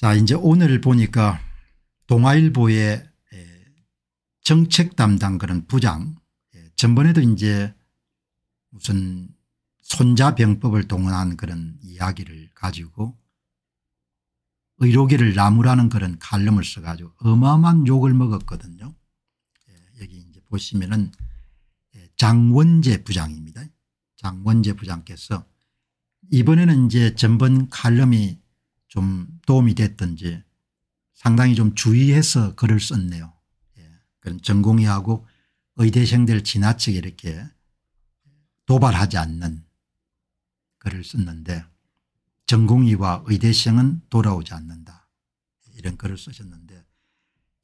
자 이제 오늘 보니까 동아일보의 정책 담당 그런 부장 전번에도 이제 무슨 손자병법을 동원한 그런 이야기를 가지고 의료계를 나무라는 그런 칼럼을 써가지고 어마어마한 욕을 먹었거든요. 여기 이제 보시면은 장원재 부장입니다. 장원재 부장께서 이번에는 이제 전번 칼럼이 좀 도움이 됐든지 상당히 좀 주의해서 글을 썼네요. 예. 그런 전공의하고 의대생들 지나치게 이렇게 도발하지 않는 글을 썼는데 전공의와 의대생은 돌아오지 않는다 이런 글을 쓰셨는데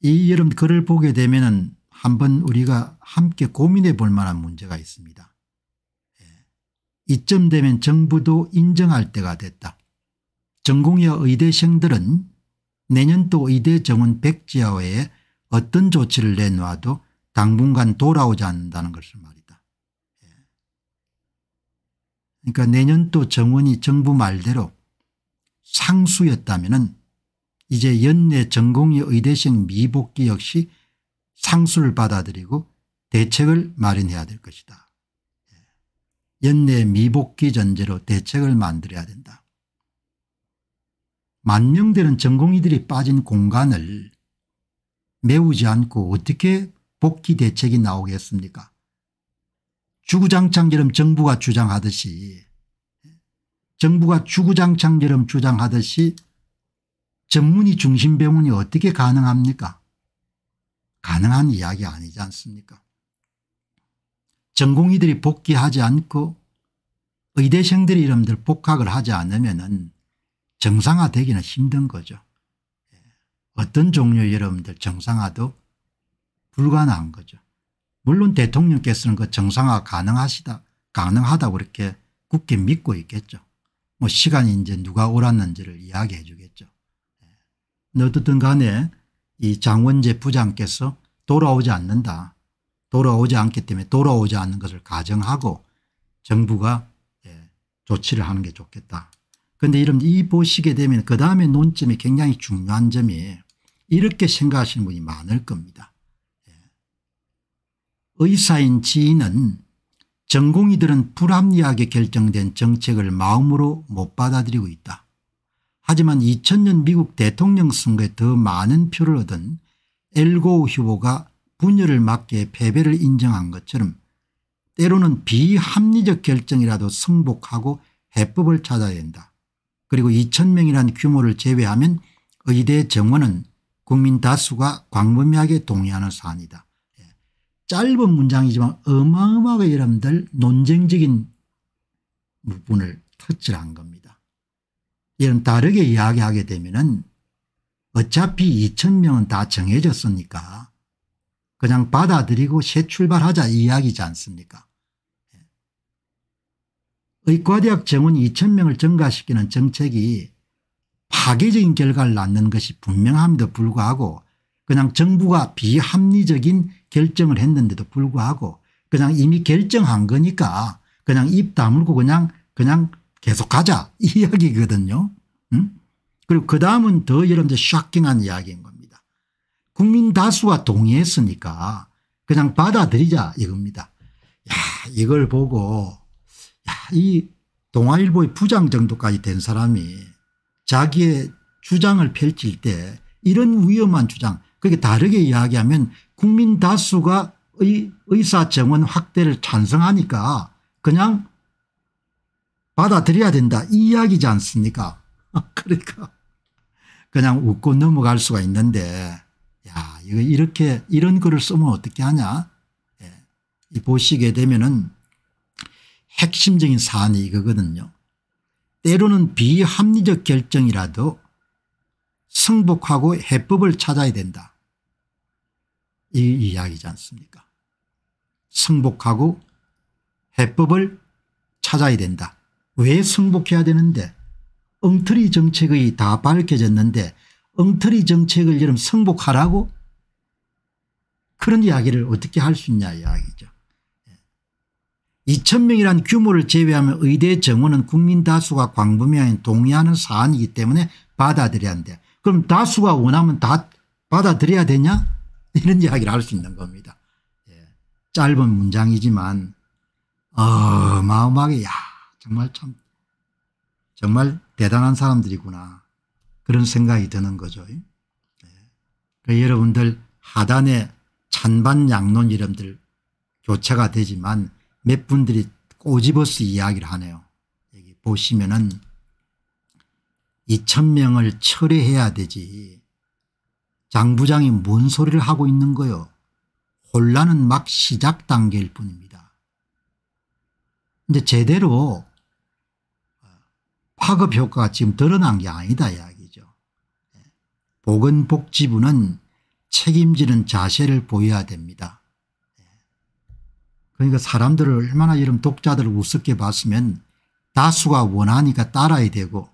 이 여름 글을 보게 되면 은 한번 우리가 함께 고민해 볼 만한 문제가 있습니다. 예. 이쯤 되면 정부도 인정할 때가 됐다. 전공여 의대생들은 내년도 의대 정원 백지하에 어떤 조치를 내놓아도 당분간 돌아오지 않는다는 것을 말이다. 예. 그러니까 내년도 정원이 정부 말대로 상수였다면 이제 연내 전공의 의대생 미복귀 역시 상수를 받아들이고 대책을 마련해야 될 것이다. 예. 연내 미복귀 전제로 대책을 만들어야 된다. 만명되는 전공의들이 빠진 공간을 메우지 않고 어떻게 복귀 대책이 나오겠습니까 주구장창처럼 정부가 주장하듯이 정부가 주구장창처럼 주장하듯이 전문의 중심 병원이 어떻게 가능합니까 가능한 이야기 아니지 않습니까 전공의들이 복귀하지 않고 의대생들이 이름들 복학을 하지 않으면 은 정상화되기는 힘든 거죠. 예. 어떤 종류 여러분들 정상화도 불가능한 거죠. 물론 대통령께서는 그 정상화 가능하시다 가능하다고 그렇게 굳게 믿고 있겠죠. 뭐 시간이 이제 누가 옳았는지를 이야기해 주겠죠. 예. 어쨌든 간에 이 장원재 부장께서 돌아오지 않는다. 돌아오지 않기 때문에 돌아오지 않는 것을 가정하고 정부가 예, 조치를 하는 게 좋겠다. 그런데 이런 이 보시게 되면 그 다음에 논점이 굉장히 중요한 점이 이렇게 생각하시는 분이 많을 겁니다. 예. 의사인 지인은 전공의들은 불합리하게 결정된 정책을 마음으로 못 받아들이고 있다. 하지만 2000년 미국 대통령 선거에 더 많은 표를 얻은 엘고 휴보가 분열을 막게 패배를 인정한 것처럼 때로는 비합리적 결정이라도 승복하고 해법을 찾아야 된다. 그리고 2천명이라는 규모를 제외하면 의대 정원은 국민 다수가 광범위하게 동의하는 사안이다. 예. 짧은 문장이지만 어마어마하게 여러분들 논쟁적인 부분을 터치한 겁니다. 이런 다르게 이야기하게 되면 은 어차피 2천명은 다 정해졌으니까 그냥 받아들이고 새 출발하자 이야기지 않습니까 의과대학 정원 2,000명을 증가시키는 정책이 파괴적인 결과를 낳는 것이 분명함에도 불구하고 그냥 정부가 비합리적인 결정을 했는데도 불구하고 그냥 이미 결정한 거니까 그냥 입 다물고 그냥 그냥 계속 가자 이 이야기거든요. 응? 그리고 그 다음은 더 여러분들 샤킹한 이야기인 겁니다. 국민 다수가 동의했으니까 그냥 받아들이자 이겁니다. 야 이걸 보고 이 동아일보의 부장 정도까지 된 사람이 자기의 주장을 펼칠 때 이런 위험한 주장 그게 다르게 이야기하면 국민 다수가 의, 의사 정원 확대를 찬성하니까 그냥 받아들여야 된다 이 이야기지 않습니까 그러니까 그냥 웃고 넘어갈 수가 있는데 야 이거 이렇게 이런 글을 쓰면 어떻게 하냐 예. 보시게 되면은 핵심적인 사안이 이거거든요. 때로는 비합리적 결정이라도 승복하고 해법을 찾아야 된다. 이 이야기지 않습니까 승복하고 해법을 찾아야 된다. 왜 승복해야 되는데 엉터리 정책이 다 밝혀졌는데 엉터리 정책을 여름 승복하라고 그런 이야기를 어떻게 할 수 있냐 이야기죠. 2천명이란 규모를 제외하면 의대 정원은 국민 다수가 광범위하게 동의하는 사안이기 때문에 받아들여야 한대. 그럼 다수가 원하면 다 받아들여야 되냐 이런 이야기를 할 수 있는 겁니다. 예. 짧은 문장이지만 어마어마하게 야 정말 참 정말 대단한 사람들이구나 그런 생각이 드는 거죠. 예. 그 여러분들 하단에 찬반 양론 이름들 교체가 되지만 몇 분들이 꼬집어서 이야기를 하네요. 여기 보시면은 2천명을 철회해야 되지 장부장이 뭔 소리를 하고 있는 거요. 혼란은 막 시작 단계일 뿐입니다. 근데 제대로 파급 효과가 지금 드러난 게 아니다 이야기죠. 보건복지부는 책임지는 자세를 보여야 됩니다. 그러니까 사람들을 얼마나 이런 독자들을 우습게 봤으면 다수가 원하니까 따라야 되고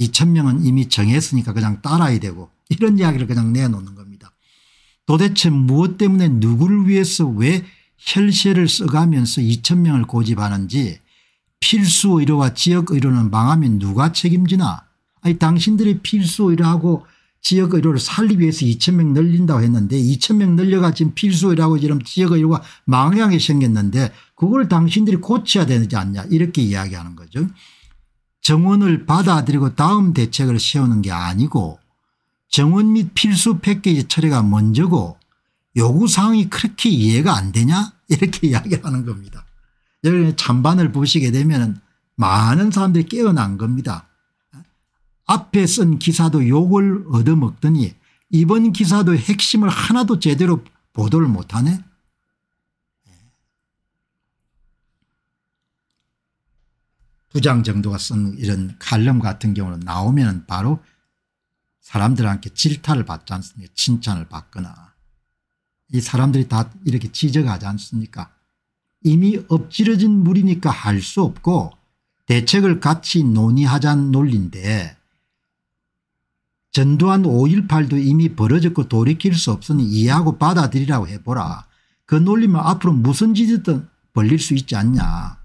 2천명은 이미 정했으니까 그냥 따라야 되고 이런 이야기를 그냥 내놓는 겁니다. 도대체 무엇 때문에 누구를 위해서 왜 혈세를 써가면서 2천명을 고집하는지 필수의료와 지역의료는 망하면 누가 책임지나 아니 당신들이 필수의료하고 지역의료를 살리기 위해서 2천명 늘린다고 했는데 2천명 늘려가 지금 필수라고 지금 지역의료가 망향이 생겼는데 그걸 당신들이 고쳐야 되지 않냐 이렇게 이야기하는 거죠. 정원을 받아들이고 다음 대책을 세우는 게 아니고 정원 및 필수 패키지 처리가 먼저고 요구사항이 그렇게 이해가 안 되냐 이렇게 이야기하는 겁니다. 여러 찬반을 보시게 되면 많은 사람들이 깨어난 겁니다. 앞에 쓴 기사도 욕을 얻어먹더니 이번 기사도 핵심을 하나도 제대로 보도를 못하네. 두장 예. 정도가 쓴 이런 칼럼 같은 경우는 나오면 바로 사람들한테 질타를 받지 않습니까 칭찬을 받거나 이 사람들이 다 이렇게 지적하지 않습니까 이미 엎질러진 물이니까 할 수 없고 대책을 같이 논의하자는 논리인데 전두환 5.18도 이미 벌어졌고 돌이킬 수 없으니 이해하고 받아들이라고 해보라. 그 놀리면 앞으로 무슨 짓이든 벌릴 수 있지 않냐.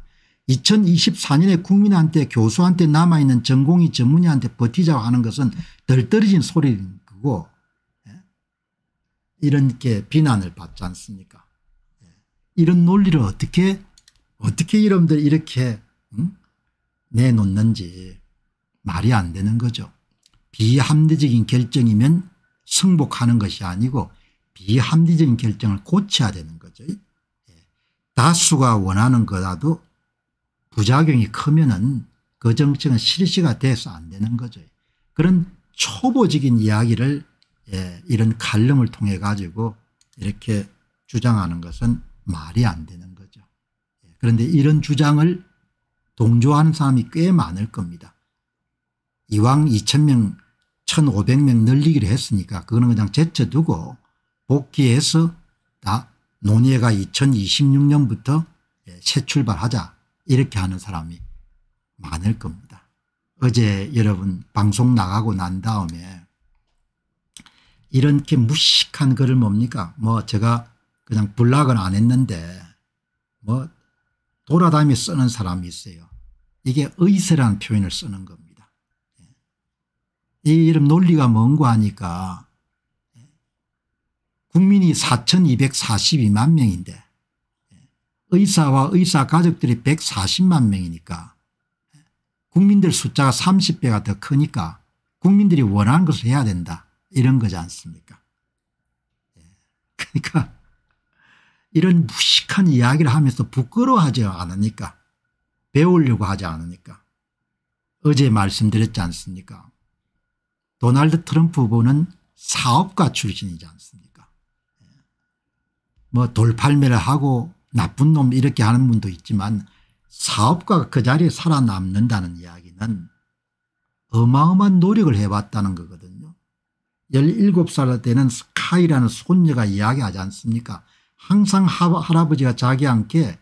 2024년에 국민한테 교수한테 남아있는 전공이 전문의한테 버티자고 하는 것은 덜 떨어진 소리인 거고 예? 이렇게 비난을 받지 않습니까 예. 이런 논리를 어떻게 어떻게 여러들 이렇게 음? 내놓는지 말이 안 되는 거죠. 비합리적인 결정이면 승복하는 것이 아니고 비합리적인 결정을 고쳐야 되는 거죠. 예. 다수가 원하는 거라도 부작용이 크면은 그 정책은 실시가 돼서 안 되는 거죠. 그런 초보적인 이야기를 예, 이런 갈름을 통해 가지고 이렇게 주장하는 것은 말이 안 되는 거죠. 예. 그런데 이런 주장을 동조하는 사람이 꽤 많을 겁니다. 이왕 2,000명 1,500명 늘리기로 했으니까 그거는 그냥 제쳐두고 복귀해서 다 논의회가 2026년부터 예, 새 출발하자 이렇게 하는 사람이 많을 겁니다. 어제 여러분 방송 나가고 난 다음에 이렇게 무식한 글을 뭡니까 뭐 제가 그냥 불락은 안 했는데 뭐 돌아다니며 쓰는 사람이 있어요. 이게 의세란 표현을 쓰는 겁니다. 이 이름 논리가 뭔고 하니까 국민이 4,242만 명인데 의사와 의사 가족들이 140만 명이니까 국민들 숫자가 30배가 더 크니까 국민들이 원하는 것을 해야 된다 이런 거지 않습니까 그러니까 이런 무식한 이야기를 하면서 부끄러워하지 않으니까 배우려고 하지 않으니까 어제 말씀드렸지 않습니까 도널드 트럼프 후보는 사업가 출신이지 않습니까 뭐 돌팔매를 하고 나쁜 놈 이렇게 하는 분도 있지만 사업가가 그 자리에 살아남는다는 이야기는 어마어마한 노력을 해봤다는 거거든요. 17살 때는 스카이라는 손녀가 이야기하지 않습니까 항상 할아버지가 자기한테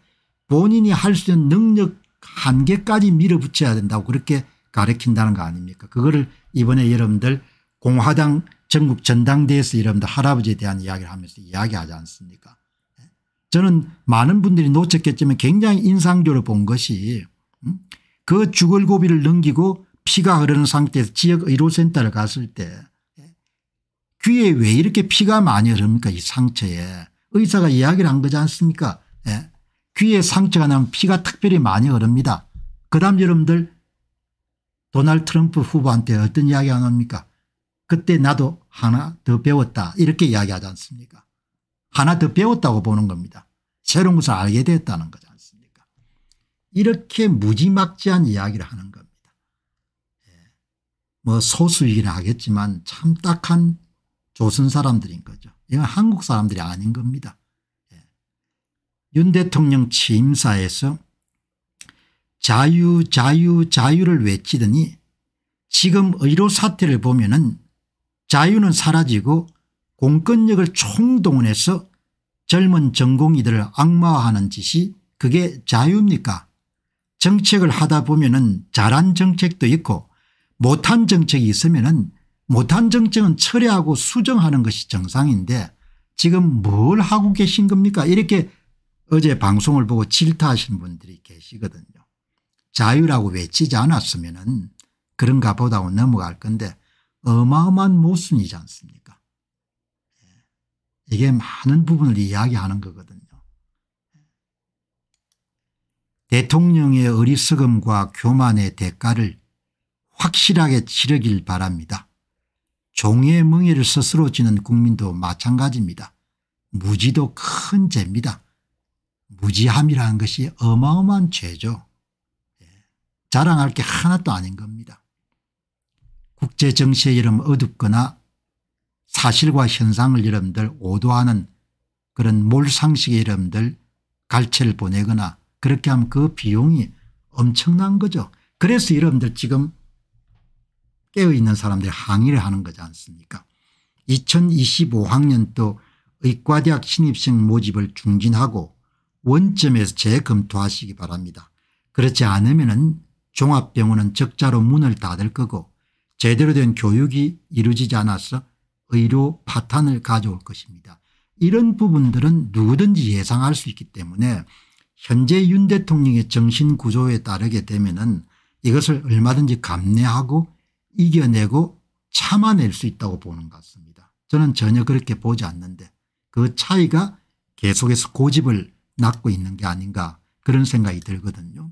본인이 할 수 있는 능력 한계까지 밀어붙여야 된다고 그렇게 가르친다는 거 아닙니까 그거를 이번에 여러분들 공화당 전국 전당대회에서 여러분들 할아버지에 대한 이야기를 하면서 이야기하지 않습니까 예? 저는 많은 분들이 놓쳤겠지만 굉장히 인상적으로 본 것이 음? 그 죽을 고비를 넘기고 피가 흐르는 상태에서 지역의료센터를 갔을 때 예? 귀에 왜 이렇게 피가 많이 흐릅니까 이 상처에 의사가 이야기를 한 거지 않습니까 예? 귀에 상처가 나면 피가 특별히 많이 흐릅니다. 그 다음 여러분들 도널 트럼프 후보한테 어떤 이야기 안 합니까 그때 나도 하나 더 배웠다 이렇게 이야기하지 않습니까 하나 더 배웠다고 보는 겁니다. 새로운 것을 알게 됐다는 거지 않습니까 이렇게 무지막지한 이야기를 하는 겁니다. 예. 뭐 소수이긴 하겠지만 참 딱한 조선 사람들인 거죠. 이건 한국 사람들이 아닌 겁니다. 예. 윤 대통령 취임사에서 자유 자유 자유를 외치더니 지금 의료 사태를 보면 은 자유는 사라지고 공권력을 총동원해서 젊은 전공의들을 악마화하는 짓이 그게 자유입니까 정책을 하다 보면 은 잘한 정책도 있고 못한 정책이 있으면 은 못한 정책은 철회하고 수정하는 것이 정상인데 지금 뭘 하고 계신 겁니까 이렇게 어제 방송을 보고 질타하신 분들이 계시거든요. 자유라고 외치지 않았으면 그런가 보다고 넘어갈 건데 어마어마한 모순이지 않습니까 예. 이게 많은 부분을 이야기하는 거거든요. 대통령의 어리석음과 교만의 대가를 확실하게 치르길 바랍니다. 종의 멍에를 스스로 지는 국민도 마찬가지입니다. 무지도 큰 죄입니다. 무지함이라는 것이 어마어마한 죄죠. 자랑할 게 하나도 아닌 겁니다. 국제 정치 이름 어둡거나 사실과 현상을 이름들 오도하는 그런 몰상식의 이름들 갈채를 보내거나 그렇게 하면 그 비용이 엄청난 거죠. 그래서 이름들 지금 깨어있는 사람들이 항의를 하는 거지 않습니까 2025학년도 의과대학 신입생 모집을 중진하고 원점에서 재검토하시기 바랍니다. 그렇지 않으면 종합병원은 적자로 문을 닫을 거고 제대로 된 교육이 이루어지지 않아서 의료 파탄을 가져올 것입니다. 이런 부분들은 누구든지 예상할 수 있기 때문에 현재 윤 대통령의 정신구조에 따르게 되면 은 이것을 얼마든지 감내하고 이겨내고 참아낼 수 있다고 보는 것 같습니다. 저는 전혀 그렇게 보지 않는데 그 차이가 계속해서 고집을 낳고 있는 게 아닌가 그런 생각이 들거든요.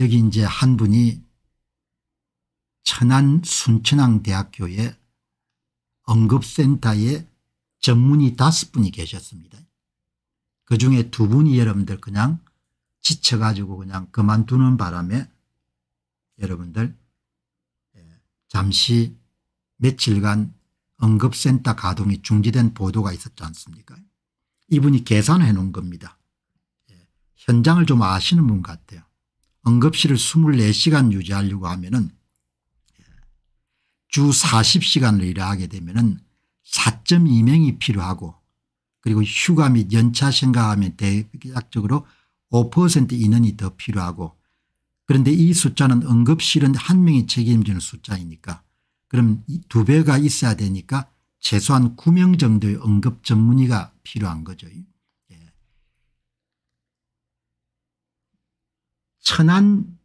여기 이제 한 분이 천안 순천향대학교의 응급센터에 전문의 다섯 분이 계셨습니다. 그 중에 두 분이 여러분들 그냥 지쳐가지고 그냥 그만두는 바람에 여러분들 예, 잠시 며칠간 응급센터 가동이 중지된 보도가 있었지 않습니까 이분이 계산해 놓은 겁니다. 예, 현장을 좀 아시는 분 같아요. 응급실을 24시간 유지하려고 하면 은주 40시간을 일하게 되면 은 4.2명이 필요하고 그리고 휴가 및 연차 생각하면 대략적으로 5% 인원이 더 필요하고 그런데 이 숫자는 응급실은 한 명이 책임지는 숫자이니까 그럼 두 배가 있어야 되니까 최소한 9명 정도의 응급 전문의가 필요한 거죠. 천안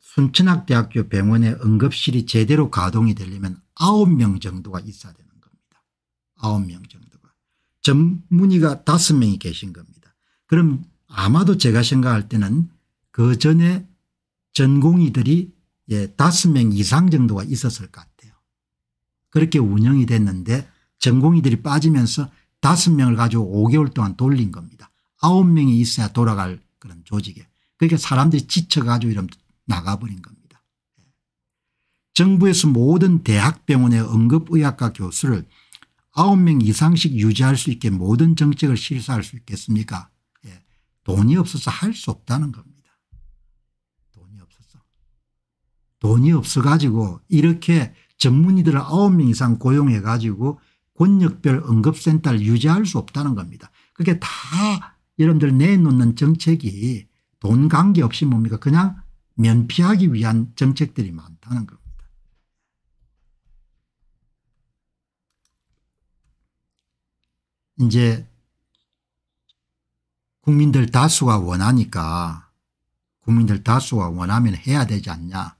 순천학대학교 병원의 응급실이 제대로 가동이 되려면 9명 정도가 있어야 되는 겁니다. 9명 정도가. 전문의가 5명이 계신 겁니다. 그럼 아마도 제가 생각할 때는 그 전에 전공의들이 예, 5명 이상 정도가 있었을 것 같아요. 그렇게 운영이 됐는데 전공의들이 빠지면서 5명을 가지고 5개월 동안 돌린 겁니다. 9명이 있어야 돌아갈 그런 조직에. 이요 그러니까 사람들이 지쳐가지고 이런 나가버린 겁니다. 정부에서 모든 대학병원의 응급의학과 교수를 9명 이상씩 유지할 수 있게 모든 정책을 실시할 수 있겠습니까 예. 돈이 없어서 할 수 없다는 겁니다. 돈이 없어서. 돈이 없어 가지고 이렇게 전문의들을 9명 이상 고용해 가지고 권역별 응급센터를 유지할 수 없다는 겁니다. 그게 다 여러분들 내놓는 정책이 돈 관계없이 뭡니까 그냥 면피하기 위한 정책들이 많다는 겁니다. 이제 국민들 다수가 원하니까 국민들 다수가 원하면 해야 되지 않냐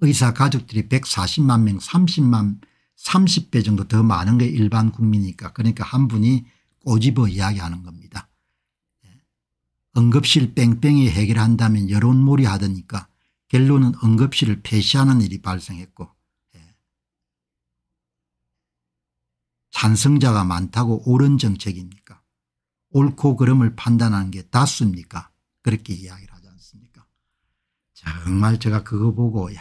의사 가족들이 140만 명 30만 30배 정도 더 많은 게 일반 국민이니까 그러니까 한 분이 꼬집어 이야기하는 겁니다. 응급실 뺑뺑이 해결한다면 여론몰이 하더니까 결론은 응급실을 폐쇄하는 일이 발생했고 예. 찬성자가 많다고 옳은 정책입니까 옳고 그름을 판단하는 게 다수입니까 그렇게 이야기를 하지 않습니까 정말 제가 그거 보고 야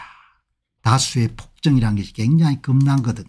다수의 폭정이라는 것이 굉장히 겁난 거든